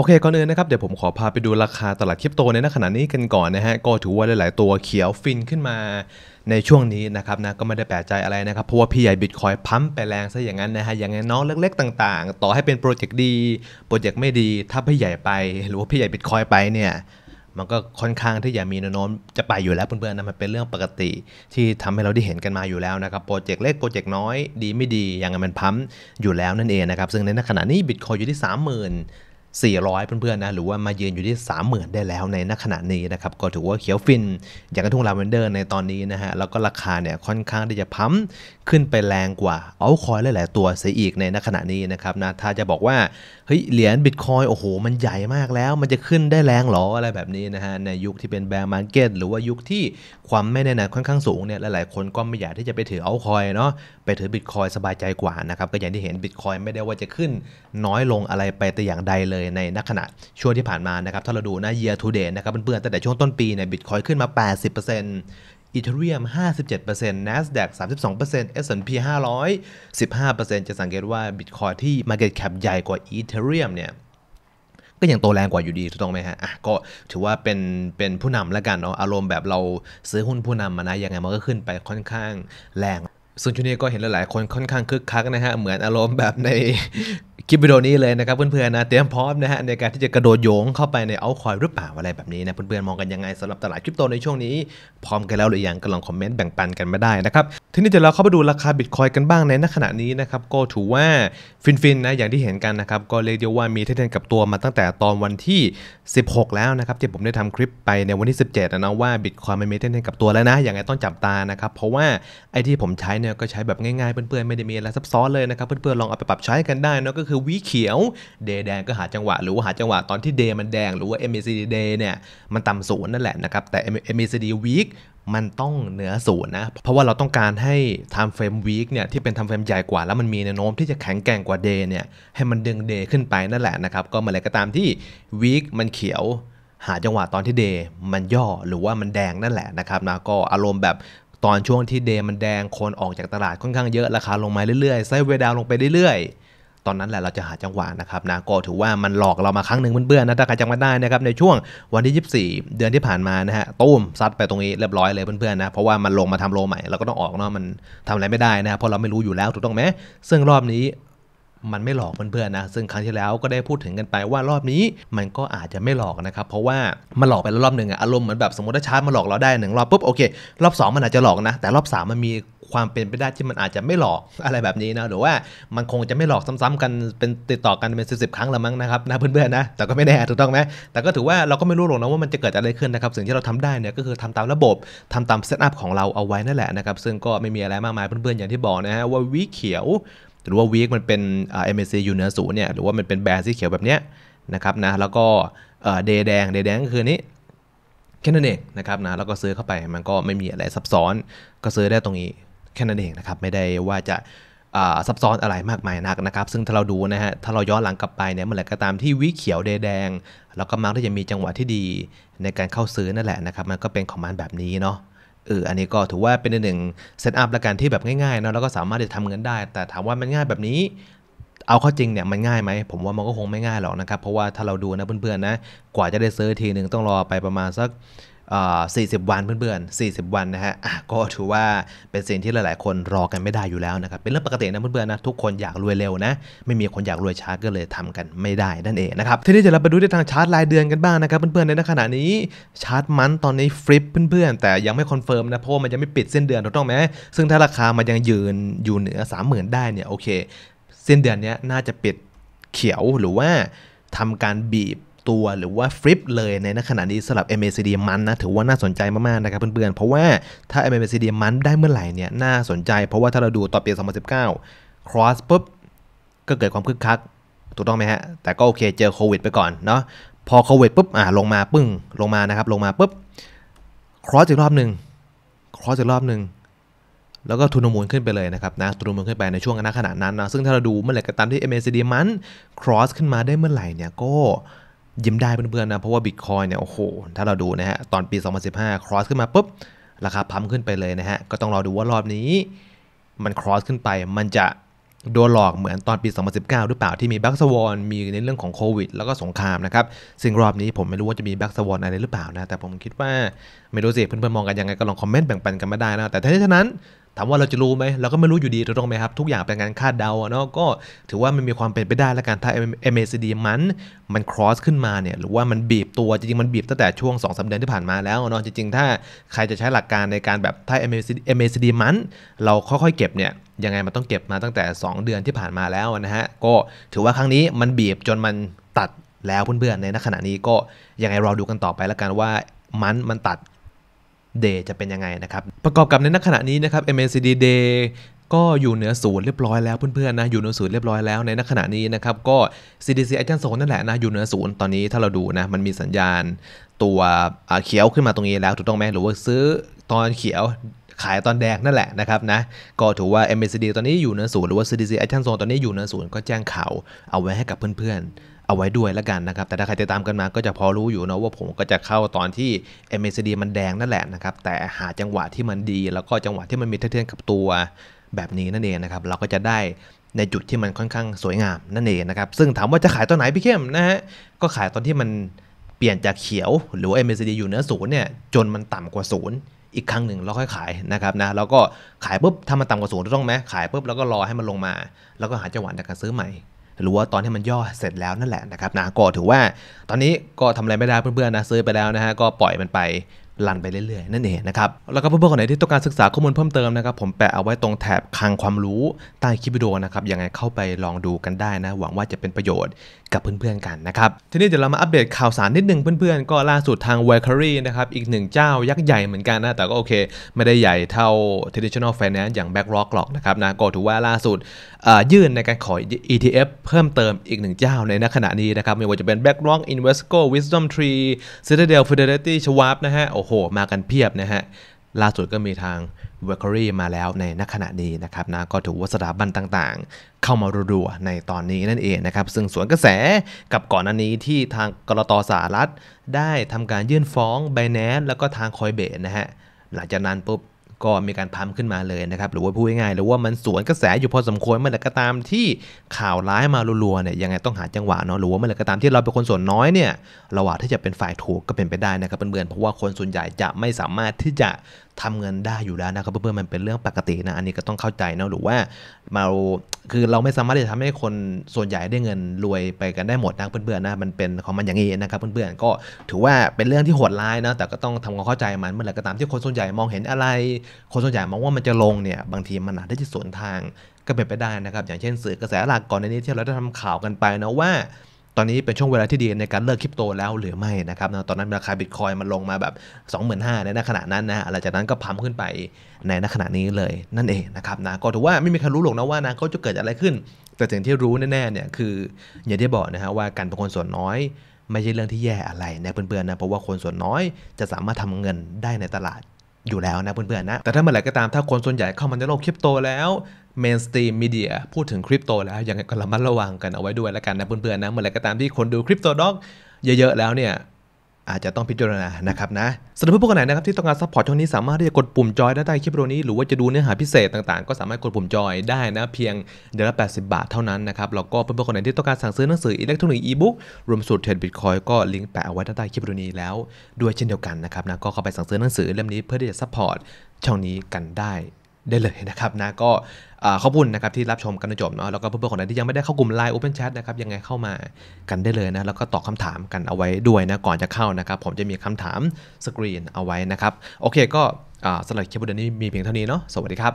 โอเคก่อนอื่นนะครับเดี๋ยวผมขอพาไปดูราคาตลาดคริปโตในขณะนี้กันก่อนนะฮะก็ถือว่าหลายๆตัวเขียวฟินขึ้นมาในช่วงนี้นะครับนะก็ไม่ได้แปลกใจอะไรนะครับ เพราะว่าพี่ใหญ่บิตคอยพัมไปแรงซะอย่างนั้นนะฮะอย่างน้องเล็กๆต่างๆ ต่อให้เป็นโปรเจกต์ดีโปรเจกต์ไม่ดี ถ้าพี่ใหญ่ไปหรือว่าพี่ใหญ่บิตคอยไปเนี่ย มันก็ค่อนข้างที่จะมีนโน้มจะไปอยู่แล้วเพื่อนๆนะมันเป็นเรื่องปกติ ที่ทำให้เราได้เห็นกันมาอยู่แล้วนะครับโปรเจกต์เล็กโปรเจกต์น้อยดีไม่ดียังไงมันพัมอยู่แล้วนั่นเองนะครับซึ่งในขณะนี้บิตคอยอยู่ที่3 0,000 400 เพื่อนๆนะหรือว่ามายืนอยู่ที่ 30,000ได้แล้วในณขณะนี้นะครับก็ถือว่าเขียวฟิน อย่างกระทุ่งลาเวนเดอร์ในตอนนี้นะฮะ แล้วก็ราคาเนี่ยค่อนข้างที่จะพัมขึ้นไปแรงกว่าเอาคอยหลายๆ ตัวเสียอีกในณขณะนี้นะครับนะถ้าจะบอกว่าเฮ้ยเหรียญบิตคอยโอ้โหมันใหญ่มากแล้ว มันจะขึ้นได้แรงหรออะไรแบบนี้นะฮะ ในยุคที่เป็นแบร์มาร์เก็ตหรือว่ายุคที่ความไม่แน่นอนค่อนข้างสูงเนี่ยหลาย ๆคนก็ไม่อยากที่จะไปถือเอาคอยเนาะไปถือบิตคอยสบายใจกว่านะครับก็อย่างที่เห็นบิตคอยไม่ได้ว่าจะขึ้นน้อยลงอะไรไปแต่อย่างใดเลยยในนักขณะช่วงที่ผ่านมานะครับ ถ้าเราดูนะ year to date นะครับเพื่อนๆตั้งแต่ช่วงต้นปีเนี่ยบิตคอยขึ้นมา 80%อีเทเรียม57% NASDAQ 32% S&P 500 15%จะสังเกตว่า Bitcoin ที่ Market Cap ใหญ่กว่าอีเทเรียมเนี่ยก็ยังโตแรงกว่าอยู่ดีถูกต้องไหมฮะอ่ะก็ถือว่าเป็นเป็นผู้นำแล้วกันเนาะอารมณ์แบบเราซื้อหุ้นผู้นำมานะ ยังไงมันก็ขึ้นไปค่อนข้างแรงซึ่งช่วงนี้ก็เห็นหลายๆคนค่อนข้างคึกคักนะฮะเหมือนอารมณ์แบบในคลิปวิดีโอนี้เลยนะครับเพื่อนๆนะเตรียมพร้อมนะฮะในการที่จะกระโดดโยงเข้าไปในเอาคอยหรือเปล่าอะไรแบบนี้นะเพื่อนๆมองกันยังไงสำหรับตลาดคริปโตในช่วงนี้พร้อมกันแล้วหรือยังก็ลองคอมเมนต์แบ่งปันกันมาได้นะครับทีนี้เดี๋ยวเราเข้าไปดูราคาบิตคอยกันบ้างในณขณะนี้นะครับก็ถือว่าฟินๆนะอย่างที่เห็นกันนะครับก็เลียเดียว่ามีเทรนกับตัวมาตั้งแต่ตอนวันที่ 16 แล้วนะครับที่ผมได้ทำคลิปไปในวันที่ 17นะว่าบิตคอยมันมีเทรนกับตัว แล้วนะอย่างไรต้องจับตานะครับเพราะว่าไอ้ที่ผมใช้เนี่ยก็ใช้แบบง่ายๆเพื่อนๆไม่ได้มีอะไรซับซ้อนเลยนะครับเพื่อนๆลองเอาไปปรับใช้กันได้นะก็คืือวีเขียวเดย์แดงก็หาจังหวะ หรือว่าหาจังหวะ ตอนที่เดย์มันแดงหรือว่า MACD day เนี่ยมันต่ำศูนย์นั่นแหละนะครับ แต่ MACD week มันต้องเหนือศูนย์นะ เพราะว่าเราต้องการให้ time frame week เนี่ยที่เป็น time frame ใหญ่กว่าแล้วมันมีแนวโน้มที่จะแข็งแกร่งกว่าเดย์เนี่ยให้มันดึงเดย์ขึ้นไปนั่นแหละนะครับ ก็มาเลยก็ตามที่ week มันเขียวหาจังหวะตอนที่เดย์มันย่อหรือว่ามันแดงนั่นแหละนะครับนะก็อารมณ์แบบตอนช่วงที่เดย์มันแดงคนออกจากตลาดค่อนข้างเยอะราคาลงมาเรื่อยๆไซเวดาวลงไปเรื่อยๆตอนนั้นแหละเราจะหาจังหวะนะครับนะก็ถือว่ามันหลอกเรามาครั้งหนึ่งเพื่อนๆนะถ้าใครจำได้นะครับในช่วงวันที่24 เดือนที่ผ่านมานะฮะตุ้มซัดไปตรงนี้เรียบร้อยเลยเพื่อนๆนะเพราะว่ามันลงมาทำโลใหม่เราก็ต้องออกเนาะมันทำอะไรไม่ได้นะเพราะเราไม่รู้อยู่แล้วถูกต้องไหมซึ่งรอบนี้มันไม่หลอกเพื่อนๆนะซึ่งครั้งที่แล้วก็ได้พูดถึงกันไปว่ารอบนี้มันก็อาจจะไม่หลอกนะครับ เพราะว่ามันหลอกไปแล้วรอบหนึ่งอารมณ์เหมือนแบบสมมติถ้าชาร์จมาหลอกเราได้หนึ่งรอบปุ๊บโอเครอบ 2 มันอาจจะหลอกนะ แต่รอบ 3 มันมีความเป็นไปได้ที่มันอาจจะไม่หลอกอะไรแบบนี้นะหรือว่ามันคงจะไม่หลอกซ้ำ ๆ กันเป็นติดต่อกันเป็นสิบสิบครั้งละมั้งนะครับนะเพื่อนๆนะแต่ก็ไม่แน่ถูกต้องไหมแต่ก็ถือว่าเราก็ไม่รู้หรอกนะว่ามันจะเกิดอะไรขึ้นนะครับสิ่งที่เราทำได้เนี่ยก็คือทำตามระบบทำตามเซตอัพของเราเอาไว้นั่นแหละนะครับซึ่งก็ไม่มีอะไรมากมายเพื่อนๆอย่างที่บอกนะฮะว่าวิเขียวหรือว่าวีคมันเป็นเอ็มเอซียู่เหนือูนสูเนี่ยหรือว่ามันเป็นแบรนด์สีเขียวแบบเนี้ยนะครับนะแล้วก็เดย์แดงเดย์แดงก็คือนี้แค่นั้นเองนะครับนะแล้วก็ซื้อเข้าไปมันก็ไม่มีอะไร ซับซ้อนก็ซื้อได้ตรงนี้แค่นั้นเองนะครับไม่ได้ว่าจะซับซ้อนอะไรมากมายนักนะครับ ซึ่งถ้าเราดูนะฮะ ถ้าเราย้อนหลังกลับไปเนี่ยเมื่อไหร่ก็ตามที่วิเขียวเดแดงแล้วก็มักที่จะมีจังหวะที่ดีในการเข้าซื้อนั่นแหละนะครับมันก็เป็นของมันแบบนี้เนาะเออ อันนี้ก็ถือว่าเป็นหนึ่งเซตอัพละกันที่แบบง่ายๆเนาะแล้วก็สามารถจะทำเงินได้ แต่ถามว่ามันง่ายแบบนี้ เอาข้อจริงเนี่ยมันง่ายไหม ผมว่ามันก็คงไม่ง่ายหรอกนะครับ เพราะว่าถ้าเราดูนะเพื่อนๆนะ กว่าจะได้ซื้อทีหนึ่งต้องรอไปประมาณสัก40วันเพื่อนๆ40 วันนะฮะก็ถือว่าเป็นสิ่งที่หลายๆ คนรอกันไม่ได้อยู่แล้วนะครับเป็นเรื่องปกตินะเพื่อนๆนะทุกคนอยากรวยเร็วนะไม่มีคนอยากรวยช้าก็เลยทำกันไม่ได้นั่นเองนะครับทีนี้จะเราไปดูในทางชาร์ตรายเดือนกันบ้างนะครับเพื่อนๆในขณะนี้ชาร์ตมันตอนนี้ฟลิป เพื่อนๆแต่ยังไม่คอนเฟิร์มนะเพราะมันยังไม่ปิดเส้นเดือนถูกต้องไหมซึ่งถ้าราคามันยังยืนอยู่เหนือ30,000 ได้เนี่ยโอเค เส้นเดือนนี้น่าจะปิดเขียวหรือว่าทำการบีบัวหรือว่าฟลิปเลยในขณะนี้สำหรับ MACD มันนะถือว่าน่าสนใจมาก ๆ นะครับเพื่อนๆ เพราะว่าถ้า MACD มันได้เมื่อไหร่เนี่ยน่าสนใจ เพราะว่าถ้าเราดูต่อปี2019 cross ปุ๊บ ก็เกิดความคึกคักถูกต้องไหมฮะ แต่ก็โอเคเจอโควิดไปก่อนเนาะพอโควิดปุ๊บอ่าลงมาปึ้งลงมานะครับ ลงมาปุ๊บ ครอสอีกรอบหนึ่งครอสอีกรอบหนึ่งแล้วก็ทุนนมูลขึ้นไปเลยนะครับนะทุนนมูลขึ้นไปในช่วงณขณะนั้นนะซึ่งถ้าเราดูเมื่อไหร่ก็ตามที่ MACD มันครอสขึ้นมาได้เมื่อไหร่เนี่ยก็ยิ้มได้เพื่อนๆนะเพราะว่าบิตคอยเนี่ยโอ้โหถ้าเราดูนะฮะ ตอนปี 2015ครอสขึ้นมาปุ๊บ ราคาพัมขึ้นไปเลยนะฮะ ก็ต้องรอดูว่ารอบนี้มันครอสขึ้นไป มันจะโดนหลอกเหมือนตอนปี 2019 หรือเปล่าที่มีแบ็กสวอนมีในเรื่องของโควิด แล้วก็สงครามนะครับซึ่งรอบนี้ผมไม่รู้ว่าจะมีแบ็กสวอนอะไรหรือเปล่านะ แต่ผมคิดว่าไม่รู้สิเพื่อนๆมองกันยังไงก็ลองคอมเมนต์แบ่งปันกันมาได้นะแต่ทั้งนี้ทั้งนั้นถามว่าเราจะรู้ไหมเราก็ไม่รู้อยู่ดีถูกต้องไหมครับ ทุกอย่างเป็นการคาดเดาเนาะก็ถือว่ามันมีความเป็นไปได้และการถ้า MACD มันมันครอสขึ้นมาเนี่ยหรือว่ามันบีบตัวจริงมันบีบตั้งแต่ช่วง2อสเดือนที่ผ่านมาแล้วเนาะจริงๆ ถ้าใครจะใช้หลักการในการแบบถ้า MACD, ซ a c มันเราค่อยๆเก็บเนี่ยยังไงมันต้องเก็บมาตั้งแต่ 2 เดือนที่ผ่านมาแล้วนะฮะก็ถือว่าครั้งนี้มันบีบจนมันตัดแล้วเพื่อนๆในขณะนี้ก็ยังไงเราดูกันต่อไปแล้วกันว่ามันมันตัด Day จะเป็นยังไงนะครับ ประกอบกับในขณะนี้นะครับ MACD Day ก็อยู่เหนือศูนย์เรียบร้อยแล้วเพื่อนๆนะอยู่เหนือศูนย์เรียบร้อยแล้ว ในขณะนี้นะครับก็ CDC Agent Zone นั่นแหละนะอยู่เหนือศูนย์ตอนนี้ถ้าเราดูนะมันมีสัญญาณตัวเขียวขึ้นมาตรงนี้แล้วถูกต้องไหมหรือว่าซื้อตอนเขียวขายตอนแดงนั่นแหละนะครับนะก็ถือว่า MACD ตอนนี้อยู่เหนือศูนย์หรือว่า CDC Action Zone ตอนนี้อยู่เหนือศูนย์ก็แจ้งข่าวเอาไว้ให้กับเพื่อนเอาไว้ด้วยละกันนะครับ แต่ถ้าใครติดตามกันมาก็จะพอรู้อยู่นะว่าผมก็จะเข้าตอนที่ MACD มันแดงนั่นแหละนะครับแต่หาจังหวะที่มันดีแล้วก็จังหวะที่มันมีเทียนกับตัวแบบนี้นั่นเองนะครับเราก็จะได้ในจุดที่มันค่อนข้างสวยงามนั่นเองนะครับซึ่งถามว่าจะขายตอนไหนพี่เข้มนะฮะก็ขายตอนที่มันเปลี่ยนจากเขียวหรือ MACD อยู่เหนือศูนย์เนี่ยจนมันต่ำกว่าศูนย์อีกครั้งหนึ่งเราค่อยขายนะครับนะเราก็ขายปุ๊บถ้ามันต่ำกว่าศูนย์ต้องไหมขายปุ๊บแล้วก็รอให้มันลงมา แล้วก็หาจังหวะในการซื้อใหม่หรือว่าตอนที่มันย่อเสร็จแล้วนั่นแหละนะครับนะก็ถือว่าตอนนี้ก็ทำอะไรไม่ได้เพื่อนๆนะซื้อไปแล้วนะฮะก็ปล่อยมันไปลันไปเรื่อยๆ นั่นเองนะครับ แล้วก็เพื่อนๆคนไหนที่ต้องการศึกษาข้อมูลเพิ่มเติมนะครับผมแปะเอาไว้ตรงแถบคลังความรู้ใต้คลิปวิดีโอนะครับยังไงเข้าไปลองดูกันได้นะ หวังว่าจะเป็นประโยชน์กับเพื่อนๆกันนะครับ ทีนี้เดี๋ยวเรามาอัปเดตข่าวสารนิดนึงเพื่อนๆ ก็ล่าสุดทาง w i คารีนะครับอีกหนึ่งเจ้า ยักษ์ใหญ่เหมือนกันนะแต่ก็โอเค ไม่ได้ใหญ่เท่า traditional finance อย่าง b บ a c k r o c k หรอกนะครับนะก็ถือว่าล่าสุดยื่นในการขอ ETF เพิ่มเติมอีกหนึ่งเจ้าในขณะนี้นะครับไม่ว่าจะเป็น b a c k r o c k Invesco Wisdom Tree Citadel Fidelity Schwab นะฮะโอ้โหมากันเพียบนะฮะ ล่าสุดก็มีทาง w o r k e r y มาแล้วในกขณะนี้นะครับนะก็ถือว่าสถาบันต่างๆ เข้ามารัวๆ ในตอนนี้นั่นเองนะครับซึ่งสวนกระแสกับก่อนหน้านี้ที่ทางกรตสหรัฐได้ทำการยื่นฟ้องไบแนนแล้วก็ทางคอยเบนะฮะหลังจากนั้นปุ๊บก็มีการพัมขึ้นมาเลยนะครับ หรือว่าพูดง่ายๆหรือว่ามันสวนกระแสอยู่พอสมควรเมื่อไหร่ก็ตามที่ข่าวร้ายมารัวๆเนี่ยยังไงต้องหาจังหวะเนาะหรือว่าเมื่อไหร่ก็ตามที่เราเป็นคนส่วนน้อยเนี่ยเราอาจที่จะเป็นฝ่ายถูกก็เป็นไปได้นะครับเพื่อนๆเพราะว่าคนส่วนใหญ่จะไม่สามารถที่จะทำเงินได้อยู่แล้วนะครับเพื่อนๆมันเป็นเรื่องปกตินะอันนี้ก็ต้องเข้าใจเนาะหรือว่าเราคือเราไม่สามารถที่จะทำให้คนส่วนใหญ่ได้เงินรวยไปกันได้หมดนะเพื่อนๆนะมันเป็นของมันอย่างนี้นะครับเพื่อนๆก็ถือว่าเป็นเรื่องที่โหดร้ายนะแต่ก็ต้องทำความเข้าใจมันเมื่อไหร่ก็ตามที่คนส่วนใหญ่มองเห็นอะไร คนส่วนใหญ่มองว่ามันจะลงเนี่ยบางทีมันอาจจะสวนทาง ก็เป็นไปได้นะครับ อย่างเช่นสื่อกระแสหลักก่อนในนี้ที่เราได้ทำข่าวกันไปนะว่าอนนี้เป็นช่วงเวลาที่ดีในการเลิกคริปโตแล้วหรือไม่นะครับตอนนั้นราคาบิตคอยมันลงมาแบบ25,000ในขณะนั้นนะหลังจากนั้นก็พัมขึ้นไปในขณะนี้เลยนั่นเองนะครับนะก็ถือว่าไม่มีใครรู้หรอกนะว่านะเขาจะเกิดอะไรขึ้น แต่สิ่งที่รู้แน่ๆเนี่ยคืออย่างที่บอกนะฮะว่าการเป็นคนส่วนน้อย ไม่ใช่เรื่องที่แย่อะไรนะเพื่อนๆนะเพราะว่าคนส่วนน้อยจะสามารถทำเงินได้ในตลาดอยู่แล้วนะเพื่อนๆนะ แต่ถ้าเมื่อไหร่ก็ตามถ้าคนส่วนใหญ่เข้ามาในโลกคริปโตแล้วเมนสตรีมมีเดียพูดถึงคริปโตแล้วยังไงก็ระมัดระวังกันเอาไว้ด้วยแล้วกันนะเพื่อนๆนะเมื่อไหร่ก็ตามที่คนดูคริปโตด็อกเยอะๆ แล้วเนี่ยอาจจะต้องพิจารณานะครับนะสำหรับผู้คนไหนนะครับที่ต้องการซัพพอร์ตช่องนี้ สามารถที่จะกดปุ่มจอยได้ใต้คลิปวิดีโอนี้หรือว่าจะดูเนื้อหาพิเศษต่างๆก็สามารถกดปุ่มจอยได้นะ เพียงเดือนละ 80 บาทเท่านั้นนะครับแล้วก็เพื่อนๆคนไหนที่ต้องการสั่งซื้อหนังสืออิเล็กทรอนิกส์อีบุ๊กรวมสูตรเทรดบิตคอยก็ลิงก์แปะเอาไว้ใต้คลิปวิดีโอนี้แล้วด้วยเช่นเดียวกันนะครับนะก็เข้าไปสั่งซื้อหนังสือเล่มนี้เพื่อที่จะซัพพอร์ตช่องนี้กันได้ได้เลยนะครับนะก็ขอบคุณนะครับที่รับชมกันจบเนาะแล้วก็เพื่อนๆคนไหนที่ยังไม่ได้เข้ากลุ่ม Line Open Chat นะครับยังไงเข้ามากันได้เลยนะ แล้วก็ตอบคำถามกันเอาไว้ด้วยนะก่อนจะเข้านะครับ ผมจะมีคำถามสกรีนเอาไว้นะครับโอเค ก็สำหรับคลิปวันนี้มีเพียงเท่านี้เนาะสวัสดีครับ